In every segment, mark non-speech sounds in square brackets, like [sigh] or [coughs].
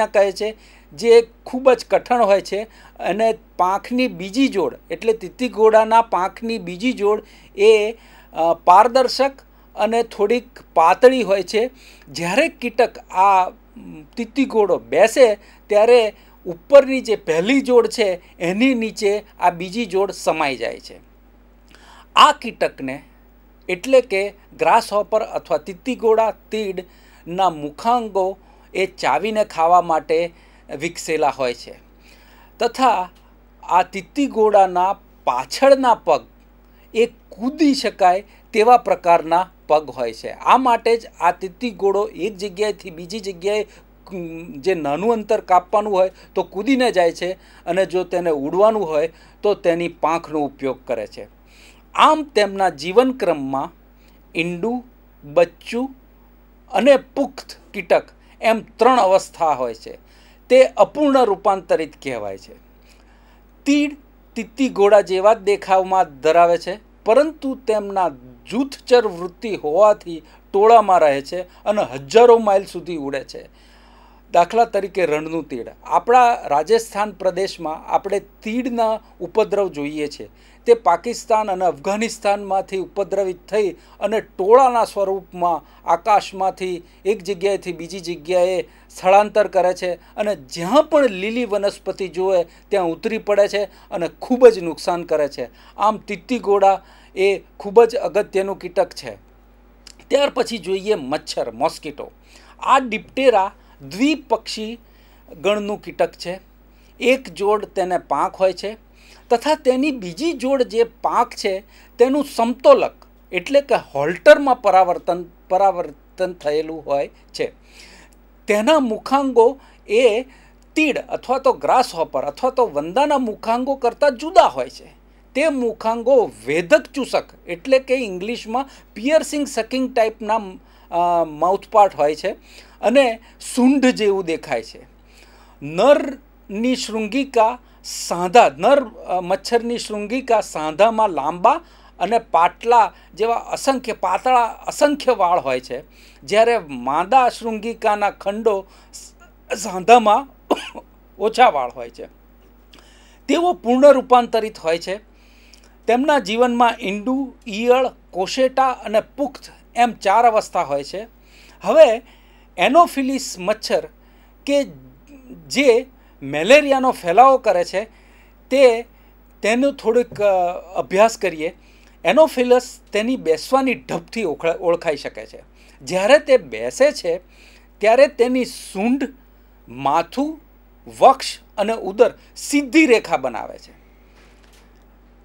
કહે છે જે ખૂબ જ કઠણ હોય છે અને પાંખની બીજી જોડ એટલે તિત્તી ઘોડાના પાંખની બીજી જોડ એ પારદર્શક અને થોડીક પાતળી હોય છે જ્યારે કીટક આ તિત્તી ઘોડો બેસે ત્યારે ઉપરની જે પહેલી જોડ છે એની નીચે આ બીજી જોડ સમાઈ જાય છે આ કીટકને એટલે કે ગ્રાસ હોપર અથવા તિત્તી ઘોડા તીડના મુખાંગો એ ચાવીને ખાવા માટે વિકસેલા હોય છે તથા આ તિત્તી તિત્તીઘોડાના પાછળના પગ એ કૂદી શકાય તેવા પ્રકારના પગ હોય છે આ માટે જ આ તિત્તી તિત્તીઘોડો એક જગ્યાએથી બીજી જગ્યાએ જે નાનું અંતર કાપવાનું હોય તો કૂદીને જાય છે અને જો તેને ઉડવાનું હોય તો તેની પાંખનો ઉપયોગ કરે છે આમ તેમના જીવનક્રમમાં ઈંડું બચ્ચું અને પુખ્ત કીટક એમ ત્રણ અવસ્થા હોય છે તે અપૂર્ણ રૂપાંતરિત કહેવાય છે તીડ તિત્તી ઘોડા જેવા દેખાવમાં ધરાવે છે પરંતુ તેમના જૂથચર વૃત્તિ હોવાથી ટોળામાં રહે છે અને હજારો માઇલ સુધી ઉડે છે દાખલા તરીકે રણનું તીડ આપણા રાજસ્થાન પ્રદેશમાં આપણે તીડના ઉપદ્રવ જોઈએ છે તે પાકિસ્તાન અને અફઘાનિસ્તાનમાંથી ઉપદ્રવિત થઈ અને ટોળાના સ્વરૂપમાં આકાશમાંથી એક જગ્યાએથી બીજી જગ્યાએ સ્થળાંતર કરે છે અને જ્યાં પણ લીલી વનસ્પતિ જુએ ત્યાં ઉતરી પડે છે અને ખૂબ જ નુકસાન કરે છે આમ તિત્તીગોડા એ ખૂબ જ અગત્યનું કીટક છે ત્યાર પછી જોઈએ મચ્છર મોસ્કીટો આ ડિપ્ટેરા દ્વિપક્ષી ગણનું કીટક છે એક જોડ તેને પાંખ હોય છે તથા તેની બીજી જોડ જે પાંખ છે તેનું સમતોલક એટલે કે હોલ્ટરમાં પરાવર્તન પરાવર્તન થયેલું હોય છે તેના મુખાંગો એ તીડ અથવા તો ગ્રાસ હોપર અથવા તો વંદાના મુખાંગો કરતાં જુદા હોય છે તે મુખાંગો વેધક ચૂસક એટલે કે ઇંગ્લિશમાં પિયર્સિંગ સકિંગ ટાઈપના માઉથપાર્ટ હોય છે અને સુંઢ જેવું દેખાય છે નરની શૃંગિકા સાંધા નર મચ્છરની શૃંગિકા સાંધામાં લાંબા અને પાટલા જેવા અસંખ્ય પાતળા અસંખ્ય વાળ હોય છે જ્યારે માદા શૃંગિકાના ખંડો સાંધામાં [coughs] ઓછા વાળ હોય છે તેઓ પૂર્ણ રૂપાંતરિત હોય છે તેમના જીવનમાં ઈંડું ઈયળ કોશેટા અને પુખ્ત એમ ચાર અવસ્થા હોય છે હવે એનોફિલિસ મચ્છર કે જે મેલેરિયાનો ફેલાવો કરે છે તે તેનું થોડુંક અભ્યાસ કરીએ એનોફિલસ તેની બેસવાની ઢબથી ઓળખાઈ શકે છે જ્યારે તે બેસે છે ત્યારે તેની સૂંઢ માથું વક્ષ અને ઉદર સીધી રેખા બનાવે છે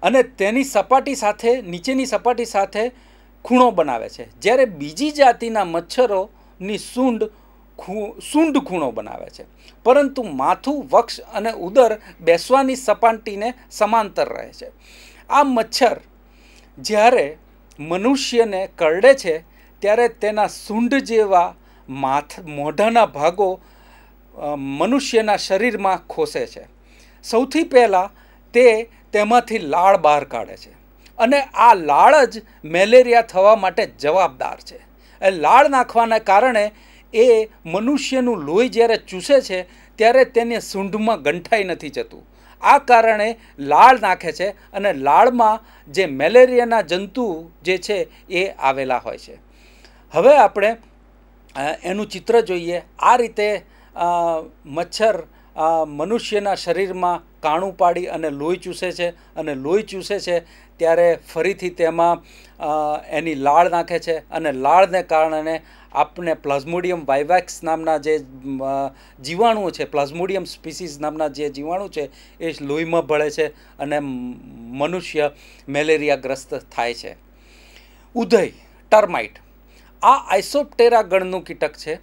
અને તેની સપાટી સાથે નીચેની સપાટી સાથે ખૂણો બનાવે છે જ્યારે બીજી જાતિના મચ્છરોની સૂંઢ સૂંઢ ખૂણો બનાવે છે પરંતુ માથું વક્ષ અને ઉદર બેસવાની સપાટીને સમાંતર રહે છે આ મચ્છર જ્યારે મનુષ્યને કરડે છે ત્યારે તેના સૂંઢ જેવા માથ મોઢાના ભાગો મનુષ્યના શરીરમાં ખોસે છે સૌથી પહેલાં તે તેમાંથી લાળ બહાર કાઢે છે અને આ લાળ જ મેલેરિયા થવા માટે જવાબદાર છે એ લાળ નાખવાના કારણે એ મનુષ્યનું લોહી જ્યારે ચૂસે છે ત્યારે તેને સૂંઢમાં ગંઠાઈ નથી જતું આ કારણે લાળ નાખે છે અને લાળમાં જે મેલેરિયાના જંતુ જે છે એ આવેલા હોય છે હવે આપણે એનું ચિત્ર જોઈએ આ રીતે મચ્છર આ મનુષ્યના શરીરમાં કાણું પાડી અને લોહી ચૂસે છે અને લોહી ચૂસે છે ત્યારે ફરીથી તેમાં એની લાળ નાખે છે અને લાળને કારણે આપણે પ્લાઝ્મોડિયમ વાઇવેક્સ નામના જે જીવાણુઓ છે પ્લાઝ્મોડિયમ સ્પીસીસ નામના જે જીવાણુ છે એ લોહીમાં ભળે છે અને મનુષ્ય મેલેરિયાગ્રસ્ત થાય છે ઉદય ટર્માઇટ આ આઇસોપ્ટેરા ગણનું કીટક છે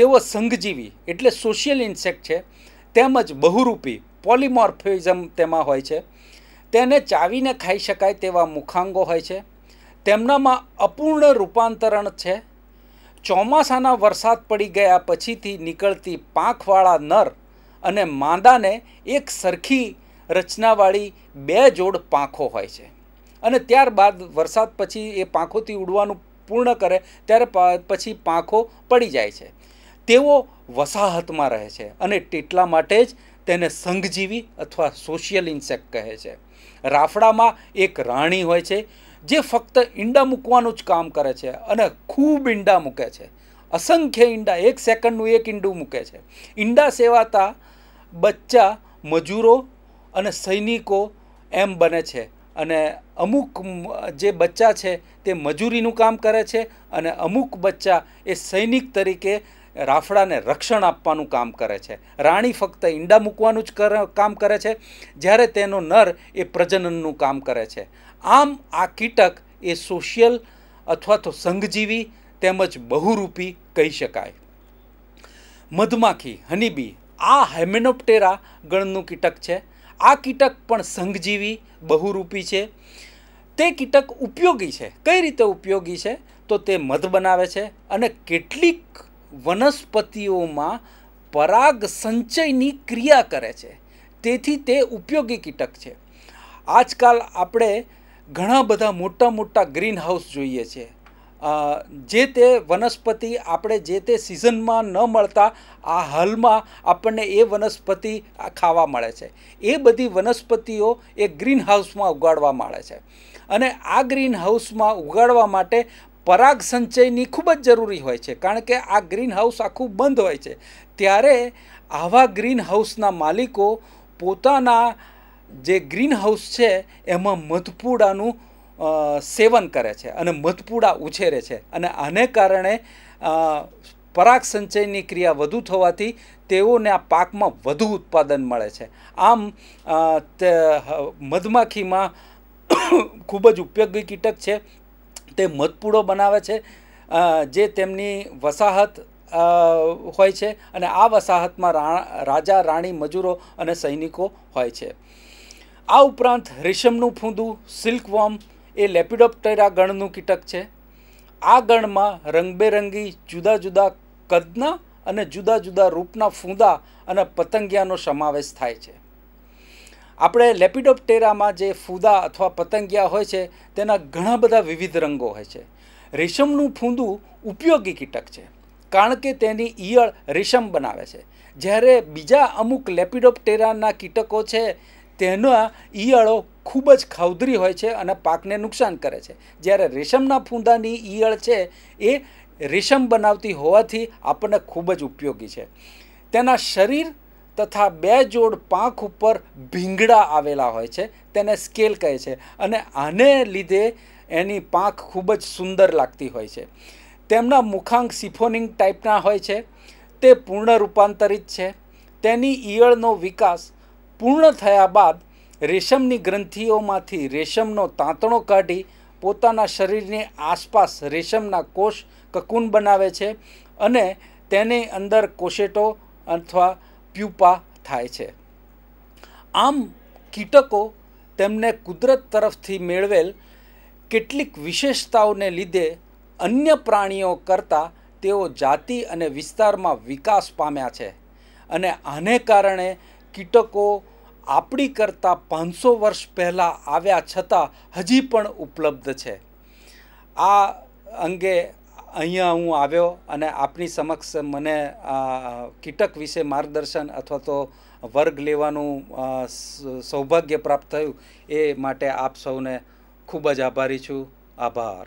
તેઓ સંઘજીવી એટલે સોશિયલ ઇન્સેક્ટ છે તેમજ બહુરૂપી પોલિમોર્ફિઝમ તેમાં હોય છે તેને ચાવીને ખાઈ શકાય તેવા મુખાંગો હોય છે તેમનામાં અપૂર્ણ રૂપાંતરણ છે ચોમાસાના વરસાદ પડી ગયા પછીથી નીકળતી પાંખવાળા નર અને માંદાને એક સરખી રચનાવાળી બે જોડ પાંખો હોય છે અને ત્યારબાદ વરસાદ પછી એ પાંખોથી ઉડવાનું પૂર્ણ કરે ત્યારે પછી પાંખો પડી જાય છે તેઓ વસાહતમાં રહે છે અને તેટલા માટે જ તેને સંઘજીવી અથવા સોશિયલ ઇન્સેક્ટ કહે છે રાફડામાં એક રાણી હોય છે જે ફક્ત ઈંડા મૂકવાનું જ કામ કરે છે અને ખૂબ ઈંડા મૂકે છે અસંખ્ય ઈંડા એક સેકન્ડનું એક ઈંડું મૂકે છે ઈંડા સેવાતા બચ્ચા મજૂરો અને સૈનિકો એમ બને છે અને અમુક જે બચ્ચા છે તે મજૂરીનું કામ કરે છે અને અમુક બચ્ચા એ સૈનિક તરીકે રાફડાને રક્ષણ આપવાનું કામ કરે છે રાણી ફક્ત ઈંડા મૂકવાનું જ કામ કરે છે જ્યારે તેનો નર એ પ્રજનનનું કામ કરે છે આમ આ કીટક એ સોશિયલ અથવા તો સંઘજીવી તેમજ બહુરૂપી કહી શકાય મધમાખી હનીબી આ હેમેનોપ્ટેરા ગણનું કીટક છે આ કીટક પણ સંઘજીવી બહુરૂપી છે તે કીટક ઉપયોગી છે કઈ રીતે ઉપયોગી છે તો તે મધ બનાવે છે અને કેટલીક વનસ્પતિઓમાં પરાગ સંચયની ક્રિયા કરે છે તેથી તે ઉપયોગી કીટક છે આજકાલ આપણે ઘણા બધા મોટા મોટા ગ્રીન હાઉસ જોઈએ છે જે તે વનસ્પતિ આપણે જે તે સિઝનમાં ન મળતા આ હાલમાં આપણને એ વનસ્પતિ ખાવા મળે છે એ બધી વનસ્પતિઓ એ ગ્રીન હાઉસમાં ઉગાડવા મળે છે અને આ ગ્રીન હાઉસમાં ઉગાડવા માટે પરાગ સંચયની ખૂબ જ જરૂરી હોય છે કારણ કે આ ગ્રીન હાઉસ આખું બંધ હોય છે ત્યારે આવા ગ્રીન હાઉસના માલિકો પોતાના જે ગ્રીન હાઉસ છે એમાં મધપુડાનું સેવન કરે છે અને મધપુડા ઉછેરે છે અને આને કારણે પરાગ સંચયની ક્રિયા વધુ થવાથી તેઓને આ પાકમાં વધુ ઉત્પાદન મળે છે આમ મધમાખીમાં [coughs] ખૂબ જ ઉપયોગી કીટક છે તે મધપૂડો બનાવે છે જે તેમની વસાહત હોય છે અને આ વસાહતમાં રાજા રાણી મજૂરો અને સૈનિકો હોય છે આ ઉપરાંત રેશમનું ફૂંદું સિલ્કવોર્મ એ લેપિડોપ્ટેરા ગણનું કીટક છે આ ગણમાં રંગબેરંગી જુદા જુદા કદના અને જુદા જુદા રૂપના ફૂંદા અને પતંગિયાનો સમાવેશ થાય છે આપણે લેપિડોપટેરામાં જે ફૂદા અથવા પતંગિયા હોય છે તેના ઘણા બધા વિવિધ રંગો હોય છે રેશમનું ફૂંદું ઉપયોગી કીટક છે કારણ કે તેની ઈયળ રેશમ બનાવે છે જ્યારે બીજા અમુક લેપિડોપટેરાના કીટકો છે તેના ઈયળો ખૂબ જ ખાઉધરી હોય છે અને પાકને નુકસાન કરે છે જ્યારે રેશમના ફૂંદાની ઈયળ છે એ રેશમ બનાવતી હોવાથી આપણને ખૂબ જ ઉપયોગી છે તેના શરીર તથા બે જોડ પાંખ ઉપર ભીંગડા આવેલા હોય છે તેને સ્કેલ કહે છે અને આને લીધે એની પાંખ ખૂબ જ સુંદર લાગતી હોય છે તેમના મુખાંક સિફોનિંગ ટાઈપના હોય છે તે પૂર્ણ રૂપાંતરિત છે તેની ઈયળનો વિકાસ પૂર્ણ થયા બાદ રેશમની ગ્રંથિઓમાંથી રેશમનો તાંતણો કાઢી પોતાના શરીરની આસપાસ રેશમના કોષ કકુન બનાવે છે અને તેની અંદર કોશેટો અથવા પ્યુપા થાય છે આમ કીટકો તેમને કુદરત તરફથી મેળવેલ કેટલીક વિશેષતાઓને લીધે અન્ય પ્રાણીઓ કરતાં તેઓ જાતિ અને વિસ્તારમાં વિકાસ પામ્યા છે અને આને કારણે કીટકો આપણી કરતાં પાંચસો વર્ષ પહેલાં આવ્યા છતાં હજી પણ ઉપલબ્ધ છે આ અંગે અહીંયા હું આવ્યો અને આપની સમક્ષ મને કીટક વિશે માર્ગદર્શન અથવા તો વર્ગ લેવાનું સૌભાગ્ય પ્રાપ્ત થયું એ માટે આપ સૌને ખૂબ જ આભારી છું આભાર